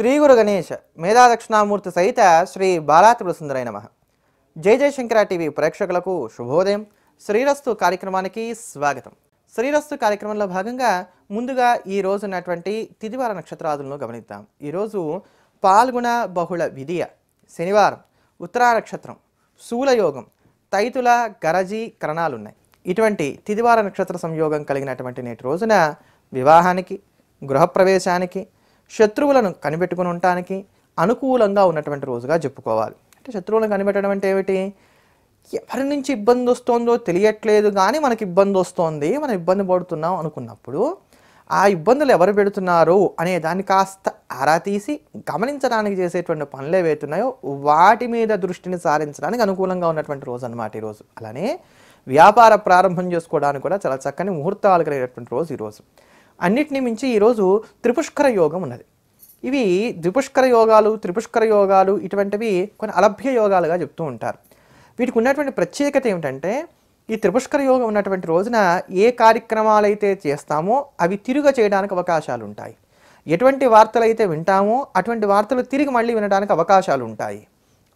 శ్రీ గురు గణేష్ మేధా దక్షిణామూర్తి సహిత శ్రీ బాలాత్రుడు సుందరై నమ జై జయశంకర టీవీ ప్రేక్షకులకు శుభోదయం శ్రీరస్తు కార్యక్రమానికి స్వాగతం శ్రీరస్తు కార్యక్రమంలో భాగంగా ముందుగా ఈ రోజు ఉన్నటువంటి తిదివార నక్షత్రాదులను గమనిద్దాం ఈరోజు పాల్గుణ బహుళ విధియ శనివారం ఉత్తరా నక్షత్రం శూలయోగం తైతుల గరజీ కరణాలున్నాయి ఇటువంటి తిదివార నక్షత్ర సంయోగం కలిగినటువంటి నేటి రోజున వివాహానికి గృహప్రవేశానికి శత్రువులను కనిపెట్టుకుని ఉండటానికి అనుకూలంగా ఉన్నటువంటి రోజుగా చెప్పుకోవాలి అంటే శత్రువులను కనిపెట్టడం అంటే ఏమిటి ఎవరి నుంచి ఇబ్బంది వస్తుందో తెలియట్లేదు కానీ మనకి ఇబ్బంది వస్తుంది మనం ఇబ్బంది పడుతున్నాం అనుకున్నప్పుడు ఆ ఇబ్బందులు ఎవరు పెడుతున్నారు అనే దాన్ని కాస్త ఆరా తీసి గమనించడానికి చేసేటువంటి పనులు ఏవైతున్నాయో వాటి మీద దృష్టిని సారించడానికి అనుకూలంగా ఉన్నటువంటి రోజు అనమాట ఈరోజు అలానే వ్యాపార ప్రారంభం చేసుకోవడానికి కూడా చాలా చక్కని ముహూర్తాలు కలిగినటువంటి రోజు ఈరోజు అన్నిటిని మించి ఈరోజు త్రిపుష్కర యోగం ఉన్నది ఇవి ద్విపుష్కర యోగాలు త్రిపుష్కర యోగాలు ఇటువంటివి కొన్ని అలభ్య యోగాలుగా చెప్తూ ఉంటారు వీటికి ఉన్నటువంటి ప్రత్యేకత ఏమిటంటే ఈ త్రిపుష్కర యోగం ఉన్నటువంటి రోజున ఏ కార్యక్రమాలైతే చేస్తామో అవి తిరుగు చేయడానికి అవకాశాలు ఉంటాయి ఎటువంటి వార్తలు అయితే వింటామో అటువంటి వార్తలు తిరిగి మళ్ళీ వినడానికి అవకాశాలు ఉంటాయి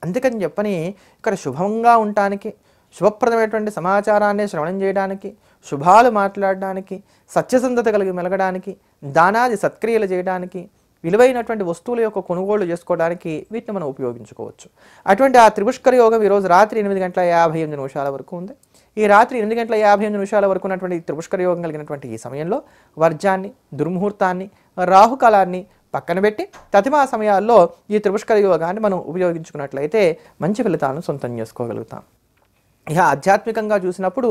అందుకని చెప్పని ఇక్కడ శుభంగా ఉండటానికి శుభప్రదమైనటువంటి సమాచారాన్ని శ్రవణం చేయడానికి శుభాలు మాట్లాడడానికి సత్యసంధత కలిగి మెలగడానికి దానాది సత్క్రియలు చేయడానికి విలువైనటువంటి వస్తువుల యొక్క కొనుగోళ్లు చేసుకోవడానికి వీటిని మనం ఉపయోగించుకోవచ్చు అటువంటి ఆ త్రిపుష్కర యోగం ఈరోజు రాత్రి ఎనిమిది గంటల యాభై ఎనిమిది నిమిషాల వరకు ఉంది ఈ రాత్రి ఎనిమిది గంటల యాభై ఎనిమిది నిమిషాల వరకు ఉన్నటువంటి త్రిపుష్కర యోగం కలిగినటువంటి ఈ సమయంలో వర్జాన్ని దుర్ముహూర్తాన్ని రాహుకాలాన్ని పక్కన పెట్టి తతిమా సమయాల్లో ఈ త్రిపుష్కర యోగాన్ని మనం ఉపయోగించుకున్నట్లయితే మంచి ఫలితాలను సొంతం చేసుకోగలుగుతాం ఇక ఆధ్యాత్మికంగా చూసినప్పుడు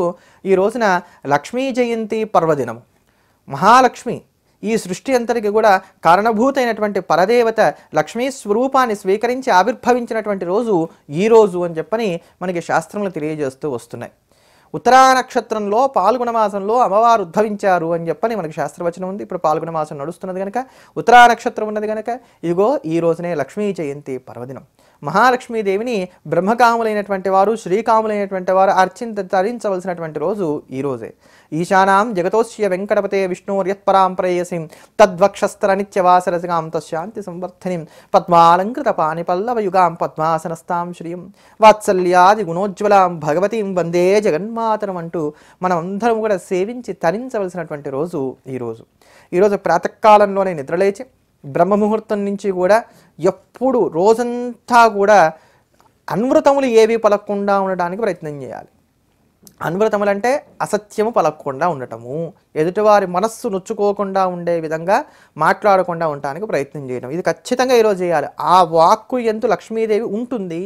ఈ రోజున లక్ష్మీ జయంతి పర్వదినం మహాలక్ష్మి ఈ సృష్టి అంతటికి కూడా కారణభూతైనటువంటి పరదేవత లక్ష్మీ స్వరూపాన్ని స్వీకరించి ఆవిర్భవించినటువంటి రోజు ఈ రోజు అని చెప్పని మనకి శాస్త్రములు తెలియజేస్తూ వస్తున్నాయి ఉత్తరా నక్షత్రంలో పాల్గొన మాసంలో అమ్మవారు ఉద్భవించారు అని చెప్పని మనకి శాస్త్రవచనం ఉంది ఇప్పుడు పాల్గొన మాసం నడుస్తున్నది కనుక ఉత్తరా నక్షత్రం ఉన్నది కనుక ఇదిగో ఈ రోజునే లక్ష్మీ జయంతి పర్వదినం మహాలక్ష్మీదేవిని బ్రహ్మకాములైనటువంటి వారు శ్రీకాములైనటువంటి వారు అర్చింత తరించవలసినటువంటి రోజు ఈరోజే ఈశానాం జగతోశ్య వెంకటపతే విష్ణుర్యత్పరాం ప్రయేసిం నిత్యవాసరసిగాం తశాంతి సంవర్ధని పద్మాలంకృత పానిపల్లవయుగాం పద్మాసనస్థాం శ్రీయం వాత్సల్యాది గుణోజ్వలాం భగవతీం వందే జగన్మాతరం అంటూ మనం కూడా సేవించి తరించవలసినటువంటి రోజు ఈరోజు ఈరోజు ప్రాతకాలంలోనే నిద్రలేచి బ్రహ్మముహూర్తం నుంచి కూడా ఎప్పుడు రోజంతా కూడా అన్వృతములు ఏవి పలకకుండా ఉండడానికి ప్రయత్నం చేయాలి అంటే అసత్యము పలకకుండా ఉండటము ఎదుటివారి మనస్సు నొచ్చుకోకుండా ఉండే విధంగా మాట్లాడకుండా ఉండడానికి ప్రయత్నం చేయడం ఇది ఖచ్చితంగా ఈరోజు చేయాలి ఆ వాక్కు ఎంతో లక్ష్మీదేవి ఉంటుంది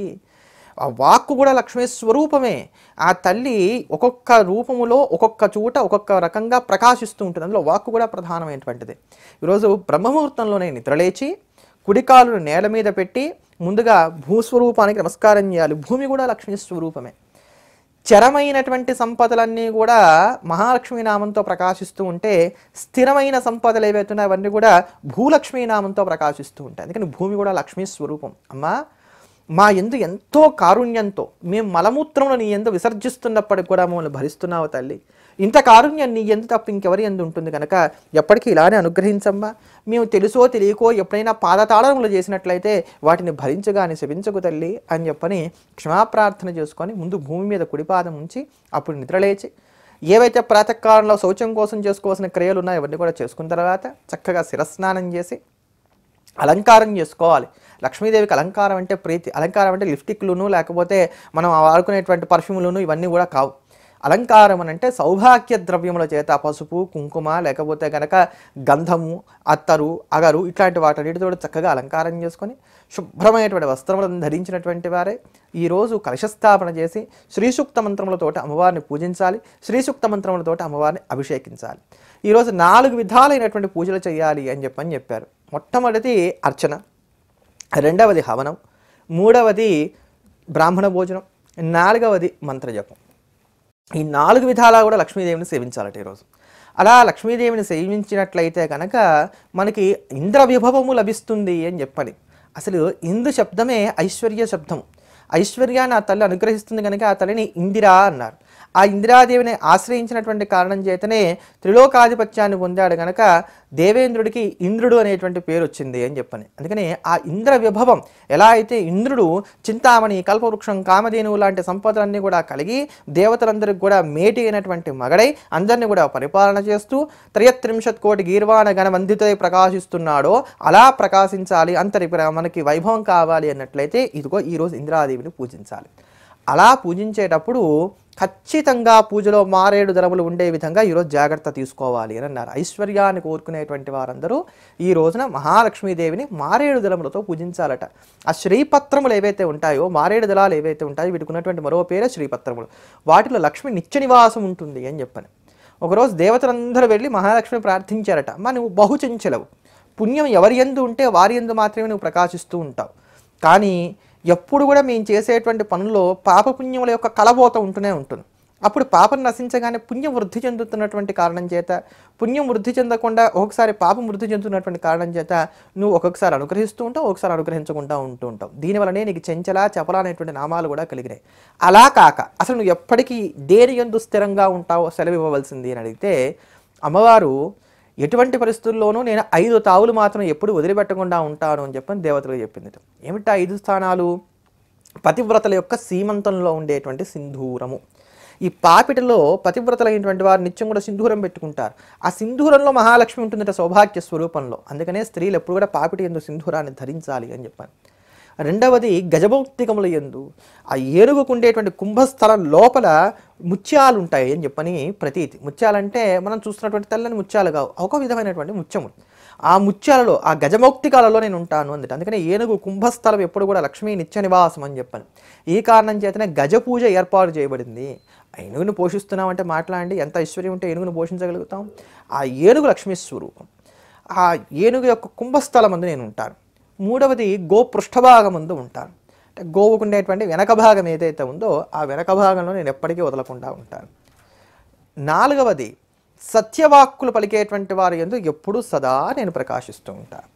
ఆ వాక్కు కూడా లక్ష్మీ స్వరూపమే ఆ తల్లి ఒక్కొక్క రూపములో ఒక్కొక్క చోట ఒక్కొక్క రకంగా ప్రకాశిస్తూ ఉంటుంది అందులో వాక్కు కూడా ప్రధానమైనటువంటిది ఈరోజు బ్రహ్మముహూర్తంలోనే నిద్రలేచి కుడికాలును నేల మీద పెట్టి ముందుగా భూస్వరూపానికి నమస్కారం చేయాలి భూమి కూడా లక్ష్మీ స్వరూపమే చరమైనటువంటి సంపదలన్నీ కూడా మహాలక్ష్మీ నామంతో ప్రకాశిస్తూ ఉంటే స్థిరమైన సంపదలు ఏవైతున్నాయో అవన్నీ కూడా భూలక్ష్మీ నామంతో ప్రకాశిస్తూ ఉంటాయి అందుకని భూమి కూడా లక్ష్మీ స్వరూపం అమ్మా మా ఎందు ఎంతో కారుణ్యంతో మేము మలమూత్రంలో నీ ఎందు విసర్జిస్తున్నప్పటికి కూడా మమ్మల్ని భరిస్తున్నావు తల్లి ఇంత కారుణ్యం నీ ఎందు తప్ప ఇంకెవరి ఎందు ఉంటుంది కనుక ఎప్పటికీ ఇలానే అనుగ్రహించమ్మా మేము తెలుసో తెలియకో ఎప్పుడైనా పాదతాళములు చేసినట్లయితే వాటిని భరించగాని శవించకు తల్లి అని చెప్పని క్షమాప్రార్థన చేసుకొని ముందు భూమి మీద కుడిపాదం ఉంచి అప్పుడు నిద్రలేచి ఏవైతే ప్రాతకాలంలో శౌచం కోసం చేసుకోవాల్సిన క్రియలు ఉన్నాయో అవన్నీ కూడా చేసుకున్న తర్వాత చక్కగా శిరస్నానం చేసి అలంకారం చేసుకోవాలి లక్ష్మీదేవికి అలంకారం అంటే ప్రీతి అలంకారం అంటే లిప్స్టిక్లును లేకపోతే మనం వాడుకునేటువంటి పర్ఫ్యూములను ఇవన్నీ కూడా కావు అలంకారం అని అంటే సౌభాగ్య ద్రవ్యముల చేత పసుపు కుంకుమ లేకపోతే గనక గంధము అత్తరు అగరు ఇట్లాంటి వాటన్నిటితో చక్కగా అలంకారం చేసుకొని శుభ్రమైనటువంటి వస్త్రములను ధరించినటువంటి వారే ఈరోజు కలశస్థాపన చేసి శ్రీసూక్త మంత్రములతో అమ్మవారిని పూజించాలి శ్రీసూక్త మంత్రములతో అమ్మవారిని అభిషేకించాలి ఈరోజు నాలుగు విధాలైనటువంటి పూజలు చేయాలి అని చెప్పని చెప్పారు మొట్టమొదటి అర్చన రెండవది హవనం మూడవది బ్రాహ్మణ భోజనం నాలుగవది మంత్రజపం ఈ నాలుగు విధాలా కూడా లక్ష్మీదేవిని సేవించాలట ఈరోజు అలా లక్ష్మీదేవిని సేవించినట్లయితే కనుక మనకి ఇంద్ర విభవము లభిస్తుంది అని చెప్పని అసలు ఇందు శబ్దమే ఐశ్వర్య శబ్దం ఐశ్వర్యాన్ని ఆ తల్లి అనుగ్రహిస్తుంది కనుక ఆ తల్లిని ఇందిరా అన్నారు ఆ ఇందిరాదేవిని ఆశ్రయించినటువంటి కారణం చేతనే త్రిలోకాధిపత్యాన్ని పొందాడు గనక దేవేంద్రుడికి ఇంద్రుడు అనేటువంటి పేరు వచ్చింది అని చెప్పని అందుకని ఆ ఇంద్ర విభవం ఎలా అయితే ఇంద్రుడు చింతామణి కల్పవృక్షం కామధేనువు లాంటి సంపదలన్నీ కూడా కలిగి దేవతలందరికి కూడా మేటి అయినటువంటి మగడై అందరినీ కూడా పరిపాలన చేస్తూ త్రయత్రింశత్ కోటి గీర్వాణ గణవందితై ప్రకాశిస్తున్నాడో అలా ప్రకాశించాలి అంతరి మనకి వైభవం కావాలి అన్నట్లయితే ఇదిగో ఈరోజు ఇంద్రాదేవిని పూజించాలి అలా పూజించేటప్పుడు ఖచ్చితంగా పూజలో మారేడు ధరములు ఉండే విధంగా ఈరోజు జాగ్రత్త తీసుకోవాలి అని అన్నారు ఐశ్వర్యాన్ని కోరుకునేటువంటి వారందరూ ఈ రోజున మహాలక్ష్మీదేవిని మారేడు దళములతో పూజించాలట ఆ శ్రీపత్రములు ఏవైతే ఉంటాయో మారేడు దళాలు ఏవైతే ఉంటాయో వీటికి ఉన్నటువంటి మరో పేరే శ్రీపత్రములు వాటిలో లక్ష్మి నిత్య నివాసం ఉంటుంది అని చెప్పాను ఒకరోజు దేవతలందరూ వెళ్ళి మహాలక్ష్మి ప్రార్థించారట మా నువ్వు బహుచంచలవు పుణ్యం ఎవరి ఎందు ఉంటే వారి ఎందు మాత్రమే నువ్వు ప్రకాశిస్తూ ఉంటావు కానీ ఎప్పుడు కూడా మేము చేసేటువంటి పనుల్లో పాపపుణ్యముల యొక్క కలబోత ఉంటూనే ఉంటుంది అప్పుడు పాపం నశించగానే పుణ్యం వృద్ధి చెందుతున్నటువంటి కారణం చేత పుణ్యం వృద్ధి చెందకుండా ఒకసారి పాపం వృద్ధి చెందుతున్నటువంటి కారణం చేత నువ్వు ఒక్కొక్కసారి అనుగ్రహిస్తూ ఉంటావు ఒకసారి అనుగ్రహించకుండా ఉంటూ ఉంటావు దీనివలనే నీకు చెంచల చపల అనేటువంటి నామాలు కూడా కలిగినాయి అలా కాక అసలు నువ్వు ఎప్పటికీ దేని ఎందు స్థిరంగా ఉంటావో సెలవు ఇవ్వవలసింది అని అడిగితే అమ్మవారు ఎటువంటి పరిస్థితుల్లోనూ నేను ఐదు తావులు మాత్రం ఎప్పుడు వదిలిపెట్టకుండా ఉంటాను అని చెప్పని దేవతలు చెప్పింది ఏమిటి ఐదు స్థానాలు పతివ్రతల యొక్క సీమంతంలో ఉండేటువంటి సింధూరము ఈ పాపిటలో పతివ్రతలైనటువంటి వారు నిత్యం కూడా సింధూరం పెట్టుకుంటారు ఆ సింధూరంలో మహాలక్ష్మి ఉంటుందట సౌభాగ్య స్వరూపంలో అందుకనే స్త్రీలు ఎప్పుడు కూడా పాపిటి ఎందు సింధూరాన్ని ధరించాలి అని చెప్పాను రెండవది గజభౌక్తికముల ఎందు ఆ ఏరుగుకుండేటువంటి కుంభస్థల లోపల ముత్యాలు ఉంటాయి అని చెప్పని ప్రతీతి ముత్యాలంటే మనం చూస్తున్నటువంటి తెల్లని ముత్యాలు కావు ఒక విధమైనటువంటి ముత్యము ఆ ముత్యాలలో ఆ గజమౌక్తికాలలో నేను ఉంటాను అందుట అందుకనే ఏనుగు కుంభస్థలం ఎప్పుడు కూడా లక్ష్మీ నిత్య నివాసం అని చెప్పాను ఈ కారణం చేతనే గజ పూజ ఏర్పాటు చేయబడింది ఏనుగును పోషిస్తున్నామంటే మాట్లాడండి ఎంత ఐశ్వర్యం ఉంటే ఏనుగును పోషించగలుగుతాం ఆ ఏనుగు లక్ష్మీ స్వరూపం ఆ ఏనుగు యొక్క కుంభస్థలం అందు నేను ఉంటాను మూడవది గో పృష్ఠభాగముందు ఉంటాను అంటే గోవుకు ఉండేటువంటి వెనక భాగం ఏదైతే ఉందో ఆ వెనక భాగంలో నేను ఎప్పటికీ వదలకుండా ఉంటాను నాలుగవది సత్యవాక్కులు పలికేటువంటి వారు ఎందుకు ఎప్పుడూ సదా నేను ప్రకాశిస్తూ ఉంటాను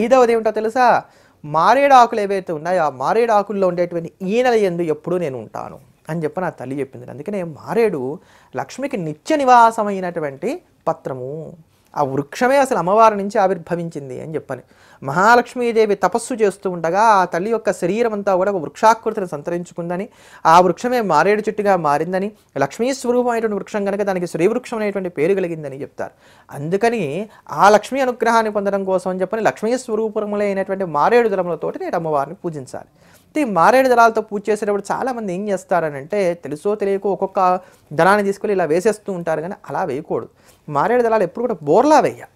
ఐదవది ఏమిటో తెలుసా మారేడాకులు ఏవైతే ఉన్నాయో ఆ మారేడాకుల్లో ఉండేటువంటి ఈనెల ఎందు ఎప్పుడూ నేను ఉంటాను అని చెప్పి నా తల్లి చెప్పింది అందుకనే మారేడు లక్ష్మికి నిత్య నివాసమైనటువంటి పత్రము ఆ వృక్షమే అసలు అమ్మవారి నుంచి ఆవిర్భవించింది అని చెప్పాను మహాలక్ష్మీదేవి తపస్సు చేస్తూ ఉండగా ఆ తల్లి యొక్క శరీరం అంతా కూడా ఒక వృక్షాకృతిని సంతరించుకుందని ఆ వృక్షమే మారేడు చెట్టుగా మారిందని లక్ష్మీ అయినటువంటి వృక్షం కనుక దానికి శ్రీవృక్షం అనేటువంటి పేరు కలిగిందని చెప్తారు అందుకని ఆ లక్ష్మీ అనుగ్రహాన్ని పొందడం కోసం అని చెప్పని లక్ష్మీ స్వరూపములైనటువంటి మారేడు దళములతోటి నేను అమ్మవారిని పూజించాలి ఈ మారేడు దళాలతో పూజ చేసేటప్పుడు చాలామంది ఏం చేస్తారనంటే తెలుసో తెలియకో ఒక్కొక్క దళాన్ని తీసుకొని ఇలా వేసేస్తూ ఉంటారు కానీ అలా వేయకూడదు మారేడు దళాలు ఎప్పుడు కూడా బోర్లా వేయాలి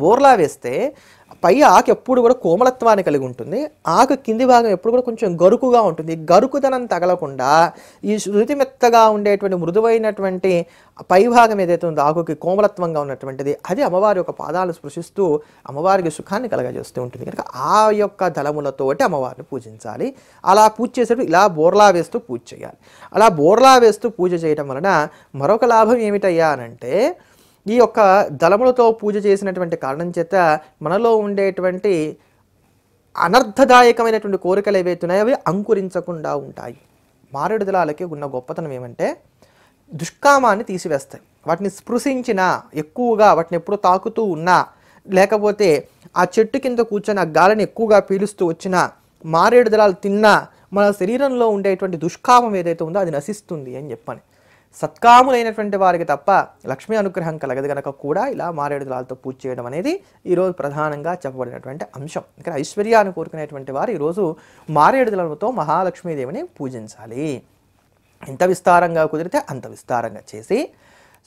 బోర్లా వేస్తే పై ఆకు ఎప్పుడు కూడా కోమలత్వాన్ని కలిగి ఉంటుంది ఆకు కింది భాగం ఎప్పుడు కూడా కొంచెం గరుకుగా ఉంటుంది గరుకుదనం తగలకుండా ఈ శృతి మెత్తగా ఉండేటువంటి మృదువైనటువంటి పై భాగం ఏదైతే ఉందో ఆకుకి కోమలత్వంగా ఉన్నటువంటిది అది అమ్మవారి యొక్క పాదాలు స్పృశిస్తూ అమ్మవారికి సుఖాన్ని కలగజేస్తూ ఉంటుంది కనుక ఆ యొక్క దళములతోటి అమ్మవారిని పూజించాలి అలా పూజ చేసేటప్పుడు ఇలా బోర్లా వేస్తూ పూజ చేయాలి అలా బోర్లా వేస్తూ పూజ చేయడం వలన మరొక లాభం ఏమిటయ్యా అనంటే ఈ యొక్క దళములతో పూజ చేసినటువంటి కారణం చేత మనలో ఉండేటువంటి అనర్థదాయకమైనటువంటి కోరికలు ఏవైతున్నాయో అవి అంకురించకుండా ఉంటాయి మారేడు దళాలకి ఉన్న గొప్పతనం ఏమంటే దుష్కామాన్ని తీసివేస్తాయి వాటిని స్పృశించినా ఎక్కువగా వాటిని ఎప్పుడు తాకుతూ ఉన్నా లేకపోతే ఆ చెట్టు కింద కూర్చొని ఆ గాలిని ఎక్కువగా పీలుస్తూ వచ్చినా మారేడు దళాలు తిన్నా మన శరీరంలో ఉండేటువంటి దుష్కామం ఏదైతే ఉందో అది నశిస్తుంది అని చెప్పాను సత్కాములైనటువంటి వారికి తప్ప లక్ష్మీ అనుగ్రహం కలగదు కనుక కూడా ఇలా మారేడు దళాలతో పూజ చేయడం అనేది ఈరోజు ప్రధానంగా చెప్పబడినటువంటి అంశం ఇక్కడ ఐశ్వర్యాన్ని కోరుకునేటువంటి వారు ఈరోజు మారేడు మహాలక్ష్మీదేవిని పూజించాలి ఎంత విస్తారంగా కుదిరితే అంత విస్తారంగా చేసి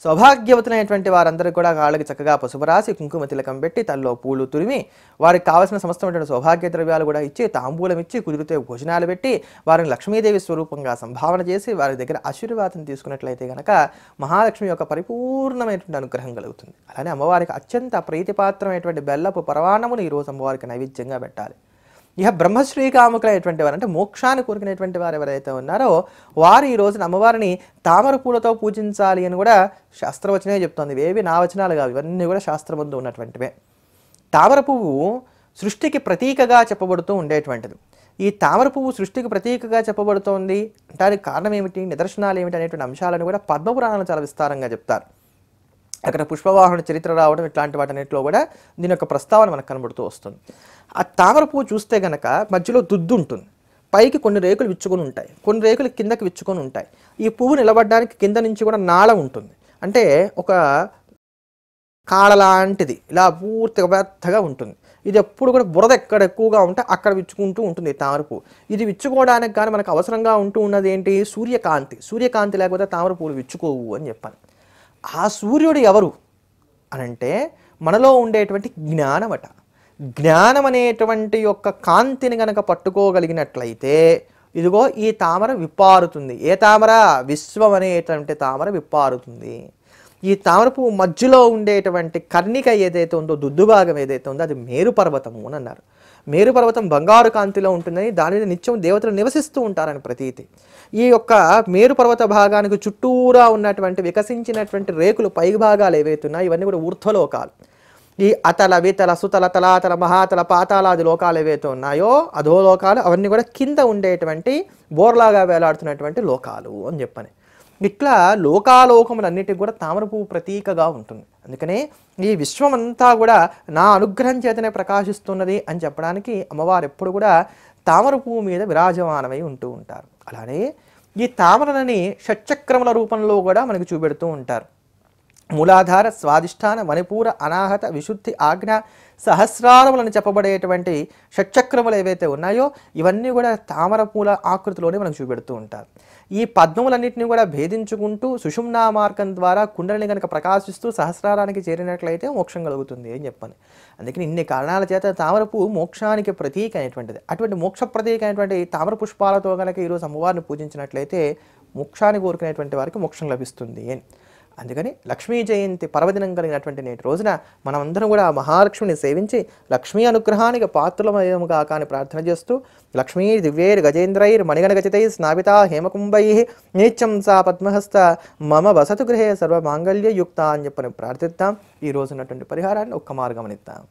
సౌభాగ్యవతులైనటువంటి వారందరూ కూడా వాళ్ళకి చక్కగా పసుపు రాసి కుంకుమ తిలకం పెట్టి తల్లో పూలు తురిమి వారికి కావలసిన సమస్తమైన సౌభాగ్య ద్రవ్యాలు కూడా ఇచ్చి తాంబూలం ఇచ్చి కుదిరితే భోజనాలు పెట్టి వారిని లక్ష్మీదేవి స్వరూపంగా సంభావన చేసి వారి దగ్గర ఆశీర్వాదం తీసుకున్నట్లయితే కనుక మహాలక్ష్మి యొక్క పరిపూర్ణమైనటువంటి అనుగ్రహం కలుగుతుంది అలానే అమ్మవారికి అత్యంత ప్రీతిపాత్రమైనటువంటి బెల్లపు పరవాణమును ఈరోజు అమ్మవారికి నైవేద్యంగా పెట్టాలి ఇక బ్రహ్మశ్రీ కాముకులైనటువంటి వారు అంటే మోక్షాన్ని కోరుకునేటువంటి వారు ఎవరైతే ఉన్నారో వారు ఈ రోజున అమ్మవారిని తామర పూలతో పూజించాలి అని కూడా శాస్త్రవచనమే చెప్తుంది ఇవేవి నా వచనాలు కావు ఇవన్నీ కూడా శాస్త్రబంధు ఉన్నటువంటివే తామర పువ్వు సృష్టికి ప్రతీకగా చెప్పబడుతూ ఉండేటువంటిది ఈ తామర పువ్వు సృష్టికి ప్రతీకగా చెప్పబడుతోంది దానికి కారణం ఏమిటి నిదర్శనాలు ఏమిటి అనేటువంటి అంశాలను కూడా పద్మపురాణాలు చాలా విస్తారంగా చెప్తారు అక్కడ పుష్పవాహన చరిత్ర రావడం ఇట్లాంటి అన్నింటిలో కూడా దీని యొక్క ప్రస్తావన మనకు కనబడుతూ వస్తుంది ఆ తామర పువ్వు చూస్తే గనక మధ్యలో దుద్దు ఉంటుంది పైకి కొన్ని రేకులు విచ్చుకొని ఉంటాయి కొన్ని రేకులు కిందకి విచ్చుకొని ఉంటాయి ఈ పువ్వు నిలబడడానికి కింద నుంచి కూడా నాళ ఉంటుంది అంటే ఒక కాళ లాంటిది ఇలా పూర్తిగా పెద్దగా ఉంటుంది ఇది ఎప్పుడు కూడా బురద ఎక్కడ ఎక్కువగా ఉంటే అక్కడ విచ్చుకుంటూ ఉంటుంది తామర పువ్వు ఇది విచ్చుకోవడానికి కానీ మనకు అవసరంగా ఉంటూ ఉన్నది ఏంటి సూర్యకాంతి సూర్యకాంతి లేకపోతే తామర పువ్వులు విచ్చుకోవు అని చెప్పాను ఆ సూర్యుడు ఎవరు అనంటే మనలో ఉండేటువంటి జ్ఞానమట జ్ఞానం అనేటువంటి యొక్క కాంతిని గనక పట్టుకోగలిగినట్లయితే ఇదిగో ఈ తామర విప్పారుతుంది ఏ తామర విశ్వం అనేటువంటి తామర విప్పారుతుంది ఈ తామరపు మధ్యలో ఉండేటువంటి కర్ణిక ఏదైతే ఉందో దుద్దుభాగం ఏదైతే ఉందో అది పర్వతము అని అన్నారు మేరుపర్వతం బంగారు కాంతిలో ఉంటుందని దానిని నిత్యం దేవతలు నివసిస్తూ ఉంటారని ప్రతీతి ఈ యొక్క మేరుపర్వత భాగానికి చుట్టూరా ఉన్నటువంటి వికసించినటువంటి రేకులు పై భాగాలు ఏవైతున్నాయి ఇవన్నీ కూడా ఊర్ధ్వలోకాలు ఈ అతల వితల సుతల తలాతల మహాతల పాతాలాది లోకాలు ఏవైతే ఉన్నాయో అధోలోకాలు అవన్నీ కూడా కింద ఉండేటువంటి బోర్లాగా వేలాడుతున్నటువంటి లోకాలు అని చెప్పని ఇట్లా లోకాలోకములన్నిటికి కూడా తామరపువ్వు ప్రతీకగా ఉంటుంది అందుకనే ఈ విశ్వమంతా కూడా నా అనుగ్రహం చేతనే ప్రకాశిస్తున్నది అని చెప్పడానికి అమ్మవారు ఎప్పుడు కూడా తామర పువ్వు మీద విరాజమానమై ఉంటూ ఉంటారు అలానే ఈ తామరని షట్చక్రముల రూపంలో కూడా మనకు చూపెడుతూ ఉంటారు మూలాధార స్వాధిష్టాన మణిపూర అనాహత విశుద్ధి ఆజ్ఞ సహస్రారములను చెప్పబడేటువంటి షట్చక్రములు ఏవైతే ఉన్నాయో ఇవన్నీ కూడా తామర పూల ఆకృతిలోనే మనం చూపెడుతూ ఉంటారు ఈ పద్మములన్నింటినీ కూడా భేదించుకుంటూ సుషుమ్నా మార్గం ద్వారా కుండలిని కనుక ప్రకాశిస్తూ సహస్రారానికి చేరినట్లయితే మోక్షం కలుగుతుంది అని చెప్పాను అందుకని ఇన్ని కారణాల చేత తామరపు మోక్షానికి ప్రతీక అయినటువంటిది అటువంటి మోక్ష ప్రతీక అయినటువంటి తామర పుష్పాలతో కనుక ఈరోజు అమ్మవారిని పూజించినట్లయితే మోక్షాన్ని కోరుకునేటువంటి వారికి మోక్షం లభిస్తుంది అని అందుకని లక్ష్మీ జయంతి పర్వదినం కలిగినటువంటి నేటి రోజున మనమందరం కూడా మహాలక్ష్మిని సేవించి లక్ష్మీ అనుగ్రహానికి పాత్రలమయముగా కాని ప్రార్థన చేస్తూ లక్ష్మీ దివ్యైర్ గజేంద్రైర్ మణిగణ గచితై స్నాపిత హేమకుంభై నీత్యం సా పద్మహస్త మమ వసతు గృహే సర్వమాంగళ్యయుక్త అని చెప్పని ప్రార్థిద్దాం ఈ రోజున్నటువంటి పరిహారాన్ని ఒక్క మార్గం అనిద్దాం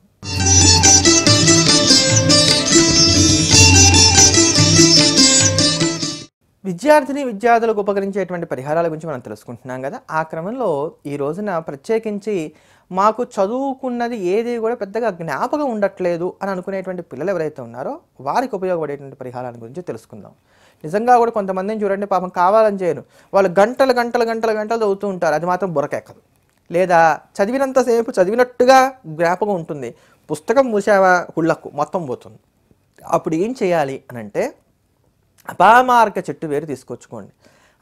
విద్యార్థిని విద్యార్థులకు ఉపకరించేటువంటి పరిహారాల గురించి మనం తెలుసుకుంటున్నాం కదా ఆ క్రమంలో ఈ రోజున ప్రత్యేకించి మాకు చదువుకున్నది ఏది కూడా పెద్దగా జ్ఞాపకం ఉండట్లేదు అని అనుకునేటువంటి పిల్లలు ఎవరైతే ఉన్నారో వారికి ఉపయోగపడేటువంటి పరిహారాల గురించి తెలుసుకుందాం నిజంగా కూడా కొంతమందిని చూడండి పాపం కావాలని చేయను వాళ్ళు గంటలు గంటలు గంటలు గంటలు చదువుతూ ఉంటారు అది మాత్రం బురకెక్కదు లేదా చదివినంతసేపు చదివినట్టుగా జ్ఞాపకం ఉంటుంది పుస్తకం మూసావా హుళ్ళకు మొత్తం పోతుంది అప్పుడు ఏం చేయాలి అని అంటే అపామార్క చెట్టు వేరు తీసుకొచ్చుకోండి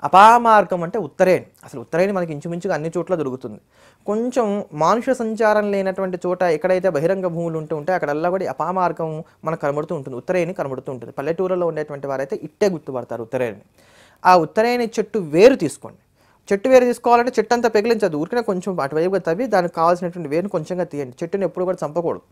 అపామార్గం అంటే ఉత్తరేణి అసలు ఉత్తరేణి మనకి ఇంచుమించుగా అన్ని చోట్ల దొరుకుతుంది కొంచెం మానుష సంచారం లేనటువంటి చోట ఎక్కడైతే బహిరంగ భూములు ఉంటూ ఉంటాయి అక్కడల్లా కూడా అపామార్గం మనకు కనబడుతూ ఉంటుంది ఉత్తరేణి కనబడుతూ ఉంటుంది పల్లెటూరులో ఉండేటువంటి వారైతే ఇట్టే గుర్తుపడతారు ఉత్తరేణి ఆ ఉత్తరేణి చెట్టు వేరు తీసుకోండి చెట్టు వేరు తీసుకోవాలంటే చెట్టు అంతా పెగిలించదు ఊరికనే కొంచెం అటువైపుగా తవ్వి దానికి కావాల్సినటువంటి వేరుని కొంచెంగా తీయండి చెట్టుని ఎప్పుడు కూడా చంపకూడదు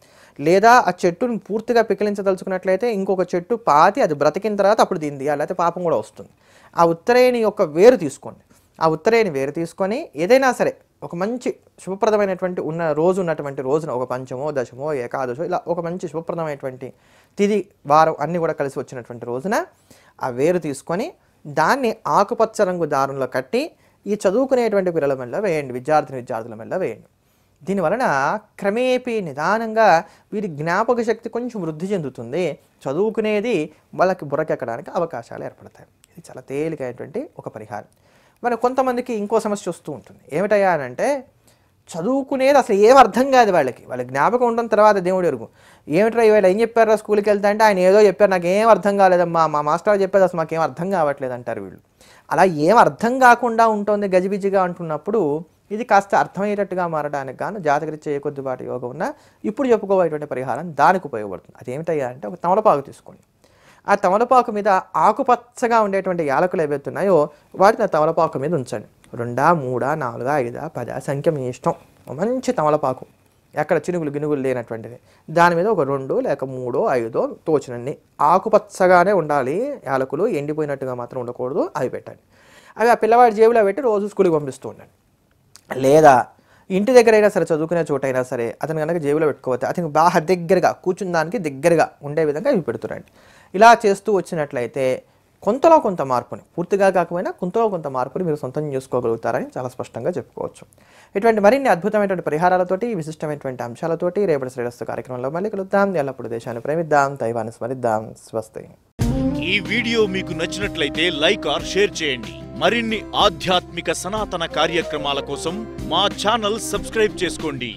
లేదా ఆ చెట్టుని పూర్తిగా పెకిలించదలుచుకున్నట్లయితే ఇంకొక చెట్టు పాతి అది బ్రతికిన తర్వాత అప్పుడు దీన్ని తీయాలి పాపం కూడా వస్తుంది ఆ ఉత్తరేణి యొక్క వేరు తీసుకోండి ఆ ఉత్తరేణి వేరు తీసుకొని ఏదైనా సరే ఒక మంచి శుభప్రదమైనటువంటి ఉన్న రోజు ఉన్నటువంటి రోజున ఒక పంచమో దశమో ఏకాదశో ఇలా ఒక మంచి శుభప్రదమైనటువంటి తిది వారం అన్నీ కూడా కలిసి వచ్చినటువంటి రోజున ఆ వేరు తీసుకొని దాన్ని ఆకుపచ్చ రంగు దారంలో కట్టి ఈ చదువుకునేటువంటి పిల్లల మెల్ల వేయండి విద్యార్థిని విద్యార్థుల మెల్ల వేయండి దీనివలన క్రమేపీ నిదానంగా వీరి జ్ఞాపక శక్తి కొంచెం వృద్ధి చెందుతుంది చదువుకునేది వాళ్ళకి బురకెక్కడానికి అవకాశాలు ఏర్పడతాయి ఇది చాలా తేలికైనటువంటి ఒక పరిహారం మరి కొంతమందికి ఇంకో సమస్య వస్తూ ఉంటుంది ఏమిటయ్యా అంటే చదువుకునేది అసలు ఏం అర్థం కాదు వాళ్ళకి వాళ్ళ జ్ఞాపకం ఉండడం తర్వాత దేవుడు ఎరుగు ఏమిట్రా ఇవాళ ఏం చెప్పారా స్కూల్కి వెళ్తా అంటే ఆయన ఏదో చెప్పారు నాకు ఏం అర్థం కాలేదమ్మా మా మాస్టర్ చెప్పేది అసలు మాకేం అర్థం కావట్లేదు అంటారు వీళ్ళు అలా ఏం అర్థం కాకుండా ఉంటుంది గజిబిజిగా అంటున్నప్పుడు ఇది కాస్త అర్థమయ్యేటట్టుగా మారడానికి కాను జాతకరి చేయ కొద్దిపాటి యోగం ఉన్నా ఇప్పుడు చెప్పుకోబోయేటువంటి పరిహారం దానికి ఉపయోగపడుతుంది అదేమిటయ్యా అంటే ఒక తమలపాకు తీసుకోండి ఆ తమలపాకు మీద ఆకుపచ్చగా ఉండేటువంటి యాలకులు ఏవైతున్నాయో వాటిని ఆ తమలపాకు మీద ఉంచండి రెండా మూడా నాలుగా ఐదా పదా సంఖ్య మీ ఇష్టం మంచి తమలపాకు ఎక్కడ చినుగులు గినుగులు లేనటువంటిది దాని మీద ఒక రెండు లేక మూడో ఐదో తోచినన్ని ఆకుపచ్చగానే ఉండాలి యాలకులు ఎండిపోయినట్టుగా మాత్రం ఉండకూడదు అవి పెట్టండి అవి ఆ పిల్లవాడి జేబులో పెట్టి రోజు స్కూల్కి పంపిస్తూ ఉండండి లేదా ఇంటి దగ్గరైనా సరే చదువుకునే చోటైనా సరే అతను కనుక జేబులో పెట్టుకోవచ్చు అతనికి బాగా దగ్గరగా కూర్చున్న దానికి దగ్గరగా ఉండే విధంగా ఇవి పెడుతున్నారండి ఇలా చేస్తూ వచ్చినట్లయితే కొంతలో కొంత మార్పుని పూర్తిగా కాకపోయినా కొంతలో కొంత మార్పుని మీరు సొంతం చేసుకోగలుగుతారని చాలా స్పష్టంగా చెప్పుకోవచ్చు ఇటువంటి మరిన్ని అద్భుతమైనటువంటి పరిహారాలతోటి విశిష్టమైనటువంటి అంశాలతోటి రేపటి శ్రేరస్సు కార్యక్రమంలో మళ్ళీ కలుద్దాం ఎల్లప్పుడు దేశాన్ని ప్రేమిద్దాం తైవాన్ని స్మరిద్దాం స్వస్తి ఈ వీడియో మీకు నచ్చినట్లయితే లైక్ ఆర్ షేర్ చేయండి మరిన్ని ఆధ్యాత్మిక సనాతన కార్యక్రమాల కోసం మా ఛానల్ సబ్స్క్రైబ్ చేసుకోండి